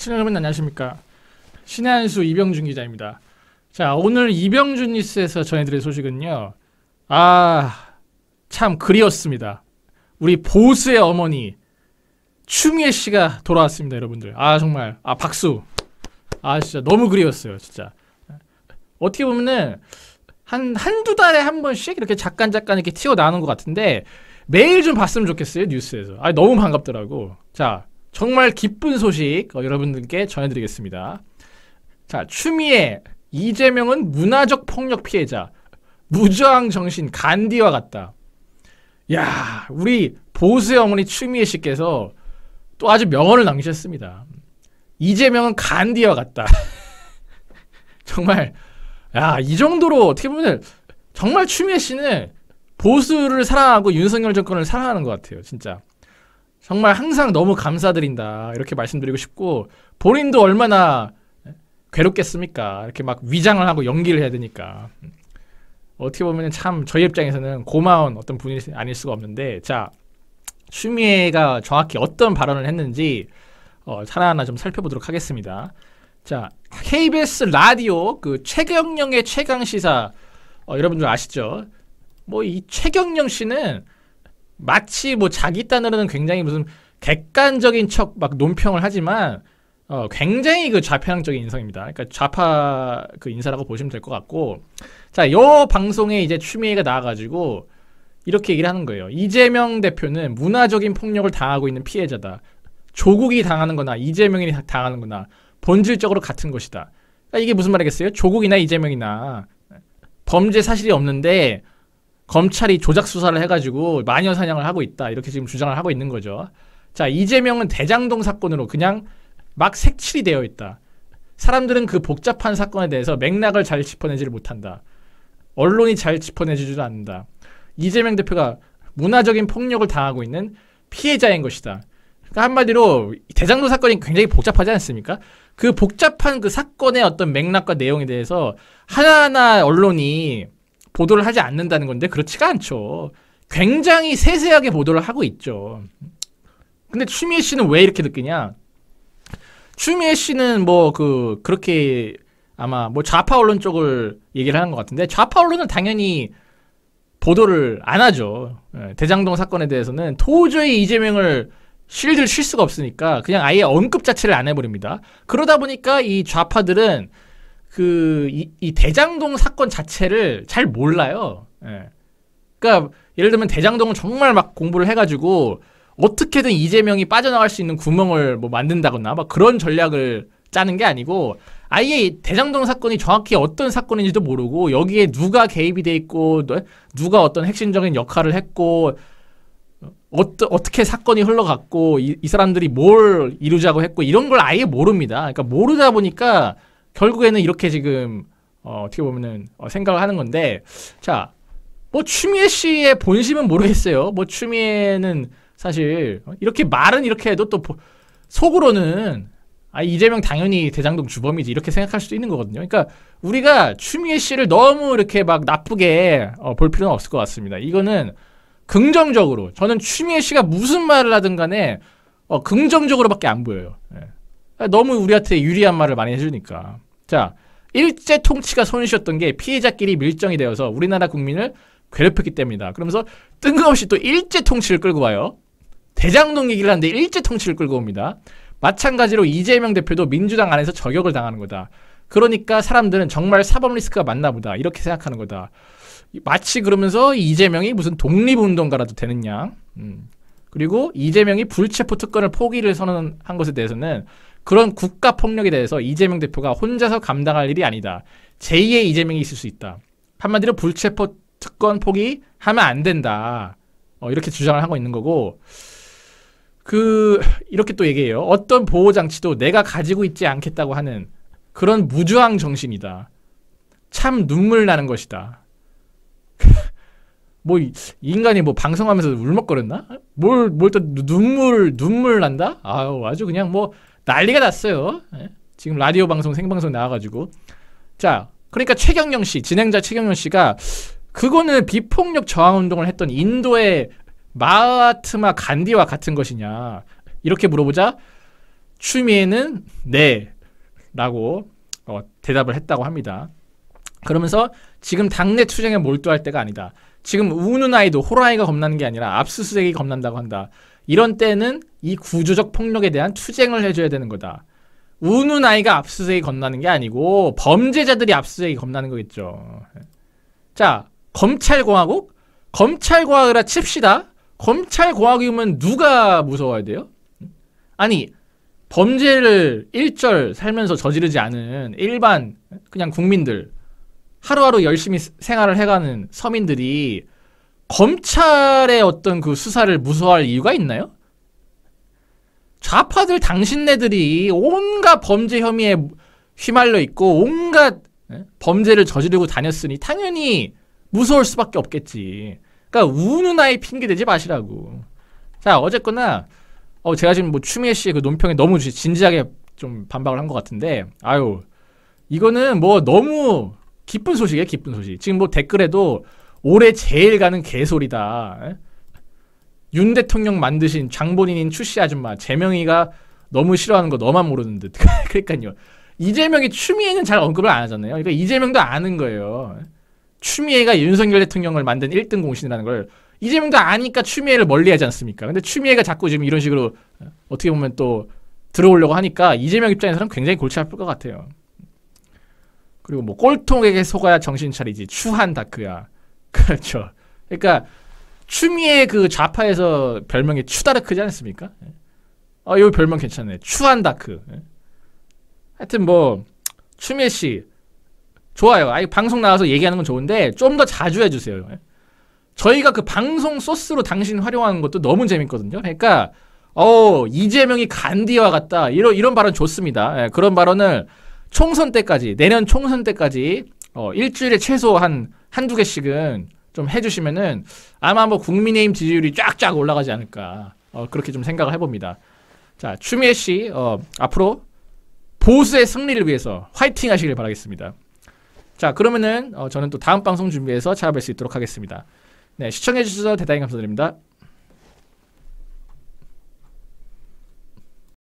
시청자 여러분 안녕하십니까 신 한수 이병준 기자입니다 자 오늘 이병준 뉴스에서 전해드릴 소식은요 아참 그리웠습니다 우리 보수의 어머니 충미 씨가 돌아왔습니다 여러분들 아 정말 아 박수 아 진짜 너무 그리웠어요 진짜 어떻게 보면은 한 한두 달에 한 번씩 이렇게 잠깐 잠깐 이렇게 튀어나오는 것 같은데 매일 좀 봤으면 좋겠어요 뉴스에서 아 너무 반갑더라고 자 정말 기쁜 소식 어, 여러분들께 전해드리겠습니다. 자, 추미애, 이재명은 문화적 폭력 피해자, 무저항 정신 간디와 같다. 야, 우리 보수의 어머니 추미애 씨께서 또 아주 명언을 남기셨습니다. 이재명은 간디와 같다. 정말 야, 이 정도로 어떻게 보면 정말 추미애 씨는 보수를 사랑하고 윤석열 정권을 사랑하는 것 같아요, 진짜. 정말 항상 너무 감사드린다 이렇게 말씀드리고 싶고 본인도 얼마나 괴롭겠습니까 이렇게 막 위장을 하고 연기를 해야 되니까 어떻게 보면 참 저희 입장에서는 고마운 어떤 분이 아닐 수가 없는데 자 추미애가 정확히 어떤 발언을 했는지 어, 하나하나 좀 살펴보도록 하겠습니다 자 KBS 라디오 그 최경영의 최강 시사 어, 여러분들 아시죠 뭐 이 최경영 씨는 마치 뭐 자기 딴으로는 굉장히 무슨 객관적인 척 막 논평을 하지만 어, 굉장히 그 좌편향적인 인성입니다. 그러니까 좌파 그 인사라고 보시면 될 것 같고 자, 요 방송에 이제 추미애가 나와가지고 이렇게 얘기를 하는 거예요. 이재명 대표는 문화적인 폭력을 당하고 있는 피해자다. 조국이 당하는 거나 이재명이 당하는 거나 본질적으로 같은 것이다. 그러니까 이게 무슨 말이겠어요? 조국이나 이재명이나 범죄 사실이 없는데 검찰이 조작 수사를 해가지고 마녀 사냥을 하고 있다 이렇게 지금 주장을 하고 있는 거죠. 자 이재명은 대장동 사건으로 그냥 막 색칠이 되어 있다. 사람들은 그 복잡한 사건에 대해서 맥락을 잘 짚어내지를 못한다. 언론이 잘 짚어내지도 않는다. 이재명 대표가 문화적인 폭력을 당하고 있는 피해자인 것이다. 그러니까 한마디로 대장동 사건이 굉장히 복잡하지 않습니까? 그 복잡한 그 사건의 어떤 맥락과 내용에 대해서 하나하나 언론이 보도를 하지 않는다는 건데 그렇지가 않죠. 굉장히 세세하게 보도를 하고 있죠. 근데 추미애 씨는 왜 이렇게 느끼냐? 추미애 씨는 뭐 그 그렇게 아마 뭐 좌파 언론 쪽을 얘기를 하는 것 같은데 좌파 언론은 당연히 보도를 안 하죠. 예, 대장동 사건에 대해서는 도저히 이재명을 실드를 쉴 수가 없으니까 그냥 아예 언급 자체를 안 해버립니다. 그러다 보니까 이 좌파들은 그이 이 대장동 사건 자체를 잘 몰라요. 예. 그러니까 예를 들면 대장동을 정말 막 공부를 해가지고 어떻게든 이재명이 빠져나갈 수 있는 구멍을 뭐 만든다거나 막 그런 전략을 짜는 게 아니고 아예 대장동 사건이 정확히 어떤 사건인지도 모르고 여기에 누가 개입이 돼 있고 누가 어떤 핵심적인 역할을 했고 어떠, 어떻게 사건이 흘러갔고 이, 이 사람들이 뭘 이루자고 했고 이런 걸 아예 모릅니다. 그러니까 모르다 보니까 결국에는 이렇게 지금 어, 떻게 보면은 어, 생각을 하는 건데 자 뭐 추미애 씨의 본심은 모르겠어요. 뭐 추미애는 사실 어, 이렇게 말은 이렇게 해도 또 보, 속으로는 아 이재명 당연히 대장동 주범이지 이렇게 생각할 수도 있는 거거든요. 그러니까 우리가 추미애 씨를 너무 이렇게 막 나쁘게 어, 볼 필요는 없을 것 같습니다. 이거는 긍정적으로 저는 추미애 씨가 무슨 말을 하든 간에 어, 긍정적으로밖에 안 보여요. 예. 너무 우리한테 유리한 말을 많이 해주니까. 자, 일제 통치가 손이셨던게 피해자끼리 밀정이 되어서 우리나라 국민을 괴롭혔기 때문이다. 그러면서 뜬금없이 또 일제 통치를 끌고 와요. 대장동 얘기를 하는데 일제 통치를 끌고 옵니다. 마찬가지로 이재명 대표도 민주당 안에서 저격을 당하는 거다. 그러니까 사람들은 정말 사법 리스크가 맞나 보다. 이렇게 생각하는 거다. 마치 그러면서 이재명이 무슨 독립운동가라도 되느냐 음. 그리고 이재명이 불체포 특권을 포기를 선언한 것에 대해서는 그런 국가 폭력에 대해서 이재명 대표가 혼자서 감당할 일이 아니다. 제2의 이재명이 있을 수 있다. 한마디로 불체포 특권 포기 하면 안 된다. 어, 이렇게 주장을 하고 있는 거고 그 이렇게 또 얘기해요. 어떤 보호 장치도 내가 가지고 있지 않겠다고 하는 그런 무주항 정신이다. 참 눈물 나는 것이다. 뭐 인간이 뭐 방송하면서 울먹거렸나? 뭘 뭘 또 눈물 눈물 난다? 아유 아주 그냥 뭐 난리가 났어요. 예. 지금 라디오 방송 생방송 나와가지고 자 그러니까 최경영 씨 진행자 최경영 씨가 그거는 비폭력 저항 운동을 했던 인도의 마하트마 간디와 같은 것이냐 이렇게 물어보자 추미애는 네라고 어, 대답을 했다고 합니다. 그러면서 지금 당내 투쟁에 몰두할 때가 아니다. 지금 우는 아이도 호랑이가 겁나는 게 아니라 압수수색이 겁난다고 한다. 이런 때는 이 구조적 폭력에 대한 투쟁을 해줘야 되는 거다. 우는 아이가 압수수색이 겁나는 게 아니고 범죄자들이 압수수색이 겁나는 거겠죠. 자, 검찰공화국? 검찰공화국이라 칩시다. 검찰공화국이면 누가 무서워야 돼요? 아니, 범죄를 일절 살면서 저지르지 않은 일반 그냥 국민들 하루하루 열심히 생활을 해가는 서민들이 검찰의 어떤 그 수사를 무서워할 이유가 있나요? 좌파들 당신네들이 온갖 범죄 혐의에 휘말려 있고 온갖 예, 범죄를 저지르고 다녔으니 당연히 무서울 수밖에 없겠지. 그러니까 우는 아이 핑계 대지 마시라고. 자 어쨌거나 어 제가 지금 뭐 추미애 씨의 그 논평에 너무 진지하게 좀 반박을 한 것 같은데 아유 이거는 뭐 너무 기쁜 소식이에요 기쁜 소식. 지금 뭐 댓글에도 올해 제일 가는 개소리다. 윤 대통령 만드신 장본인인 추씨 아줌마 재명이가 너무 싫어하는 거 너만 모르는 듯. 그러니까요. 이재명이 추미애는 잘 언급을 안 하잖아요. 그러니까 이재명도 아는 거예요. 추미애가 윤석열 대통령을 만든 1등 공신이라는 걸 이재명도 아니까 추미애를 멀리하지 않습니까? 근데 추미애가 자꾸 지금 이런 식으로 어, 어떻게 보면 또 들어오려고 하니까 이재명 입장에서는 굉장히 골치 아플 것 같아요. 그리고 뭐 꼴통에게 속아야 정신 차리지 추한 다크야. 그렇죠. 그러니까 추미애 그 좌파에서 별명이 추다르크지 않습니까? 예. 아, 요 별명 괜찮네. 추한다크. 예. 하여튼 뭐 추미애 씨 좋아요. 아이 방송 나와서 얘기하는 건 좋은데 좀 더 자주 해주세요. 예. 저희가 그 방송 소스로 당신 활용하는 것도 너무 재밌거든요. 그러니까 어 이재명이 간디와 같다 이런 이런 발언 좋습니다. 예, 그런 발언을 총선 때까지 내년 총선 때까지 어, 일주일에 최소 한 한두 개씩은 좀 해주시면은 아마 뭐 국민의힘 지지율이 쫙쫙 올라가지 않을까 어, 그렇게 좀 생각을 해봅니다. 자 추미애 씨 어, 앞으로 보수의 승리를 위해서 화이팅 하시길 바라겠습니다. 자 그러면은 어, 저는 또 다음 방송 준비해서 찾아뵐 수 있도록 하겠습니다. 네 시청해주셔서 대단히 감사드립니다.